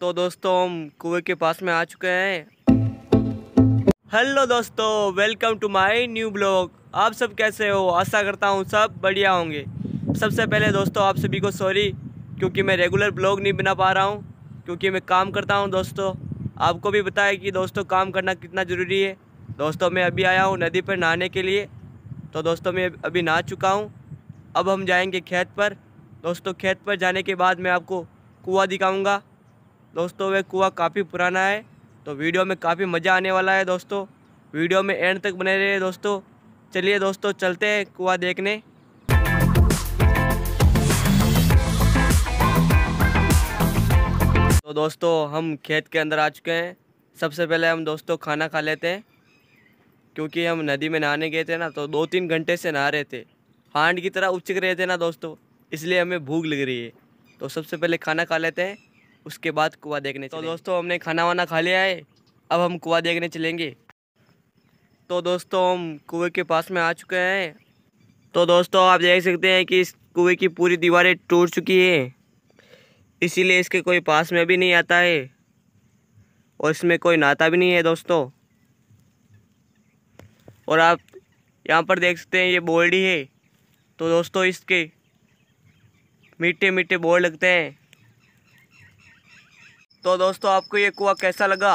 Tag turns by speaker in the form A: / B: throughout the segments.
A: तो दोस्तों हम कुएं के पास में आ चुके हैं हेलो दोस्तों welcome to my new blog आप सब कैसे हो आशा करता हूँ सब बढ़िया होंगे सबसे पहले दोस्तों आप सभी को सॉरी क्योंकि मैं रेगुलर ब्लॉग नहीं बना पा रहा हूँ क्योंकि मैं काम करता हूँ दोस्तों आपको भी बताया कि दोस्तों काम करना कितना ज़रूरी है दोस्तों मैं अभी आया हूँ नदी पर नहाने के लिए तो दोस्तों मैं अभी नहा चुका हूँ अब हम जाएंगे खेत पर दोस्तों खेत पर जाने के बाद मैं आपको कुआ दिखाऊँगा दोस्तों वह कुआ काफ़ी पुराना है तो वीडियो में काफ़ी मज़ा आने वाला है दोस्तों वीडियो में एंड तक बने रहे दोस्तों चलिए दोस्तों चलते हैं कुआ देखने तो दोस्तों हम खेत के अंदर आ चुके हैं सबसे पहले हम दोस्तों खाना खा लेते हैं क्योंकि हम नदी में नहाने गए थे ना तो दो तीन घंटे से नहा रहे थे हांड की तरह उचक रहे थे ना दोस्तों इसलिए हमें भूख लग रही है तो सबसे पहले खाना खा लेते हैं उसके बाद कुआ देखने तो दोस्तों हमने खाना वाना खा लिया है अब हम कुआ देखने चलेंगे तो दोस्तों हम कुएँ के पास में आ चुके हैं तो दोस्तों आप देख सकते हैं कि इस कुएँ की पूरी दीवारें टूट चुकी है इसीलिए इसके कोई पास में भी नहीं आता है और इसमें कोई नाता भी नहीं है दोस्तों और आप यहाँ पर देख सकते हैं ये बोर्ड ही है तो दोस्तों इसके मीठे मीठे बोर्ड लगते हैं तो दोस्तों आपको ये कुआ कैसा लगा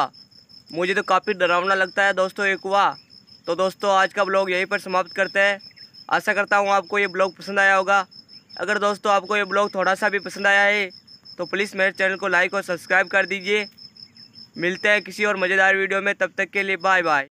A: मुझे तो काफ़ी डरावना लगता है दोस्तों ये कुआ तो दोस्तों आज का ब्लॉग यहीं पर समाप्त करते हैं आशा करता हूँ आपको ये ब्लॉग पसंद आया होगा अगर दोस्तों आपको ये ब्लॉग थोड़ा सा भी पसंद आया है तो प्लीज़ मेरे चैनल को लाइक और सब्सक्राइब कर दीजिए मिलते हैं किसी और मज़ेदार वीडियो में तब तक के लिए बाय बाय